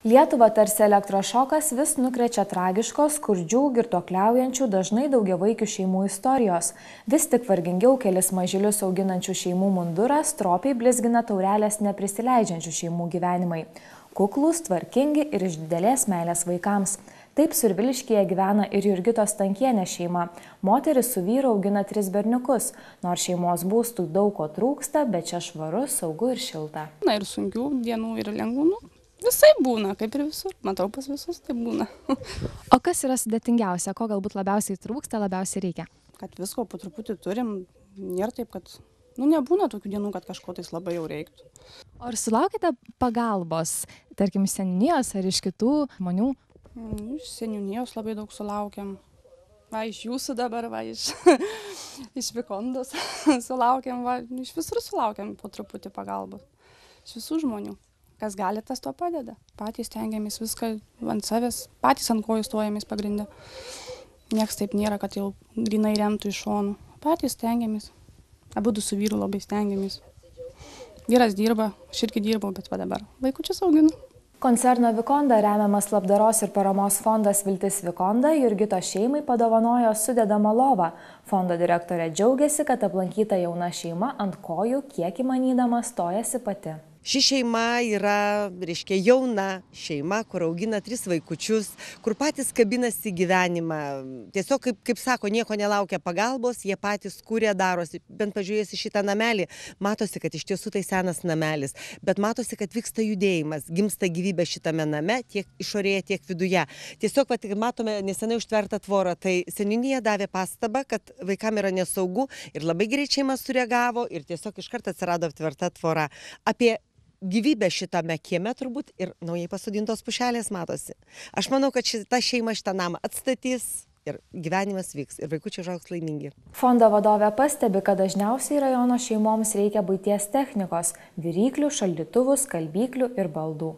Lietuva tarsi elektrošokas vis nukrečia tragiškos, skurdžių, girtuokliaujančių, dažnai daugiavaikių šeimų istorijos. Vis tik vargingiau kelis mažylius auginančių šeimų munduras tropiai blizgina taurelės neprisileidžiančių šeimų gyvenimai. Kuklus, tvarkingi ir iš didelės meilės vaikams. Taip Sirviliškėje gyvena ir Jurgitos Tankienė šeima. Moteris su vyru augina tris berniukus. Nors šeimos būstų daug ko trūksta, bet čia švaru, saugu ir šilta. Na ir sunkių dienų ir lengvų, nu, Visai būna, kaip ir visur. Matau pas visus, tai būna. o kas yra sudėtingiausia, ko galbūt labiausiai trūksta, labiausiai reikia? Kad visko po truputį turim, nėra taip, kad... Nu, nebūna tokių dienų, kad kažko tais labai jau reiktų. O ar sulaukite pagalbos, tarkim, seninijos ar iš kitų žmonių? Mm, iš seninijos labai daug sulaukiam. Va, iš jūsų dabar, va, iš, iš Vikondos sulaukiam, va, iš visur sulaukiam po truputį pagalbos. Iš visų žmonių kas gali, tas to padeda. Patys tengiamės viską ant savęs, patys ant kojų stojamės pagrindę. Niekas taip nėra, kad jau grinai remtų iš šonų. Patys tengiamės. Abu du su vyru labai stengiamės. Vyras dirba, aš irgi dirbau, bet va dabar vaikučius auginu. Koncerno Vikonda remiamas labdaros ir paramos fondas Viltis Vikonda Jurgito šeimai padovanojo sudedamą lovą. Fondo direktorė džiaugiasi, kad aplankyta jauna šeima ant kojų, kiek įmanydama, stojasi pati ši šeima yra reiškia jauna šeima kur augina tris vaikučius kur patys kabinasi į gyvenimą tiesiog kaip kaip sako nieko nelaukia pagalbos jie patys kuria darosi bent pažiūrėjus į šitą namelį matosi kad iš tiesų tai senas namelis bet matosi kad vyksta judėjimas gimsta gyvybė šitame name tiek išorėje tiek viduje tiesiog vat matome nesenai užtvertą tvorą tai seniūnija davė pastabą kad vaikam yra nesaugu ir labai greit šeima sureagavo ir tiesiog iškart atsirado aptverta tvora apie gyvybė šitame kieme turbūt ir naujai pasodintos pušelės matosi. Aš manau, kad šita šeima šitą namą atstatys. Ir gyvenimas vyks, ir vaikučiai žauks laimingi. Fondo vadovė pastebi, kad dažniausiai rajono šeimoms reikia būties technikos - viryklių, šaldytuvų, skalbyklių ir baldų.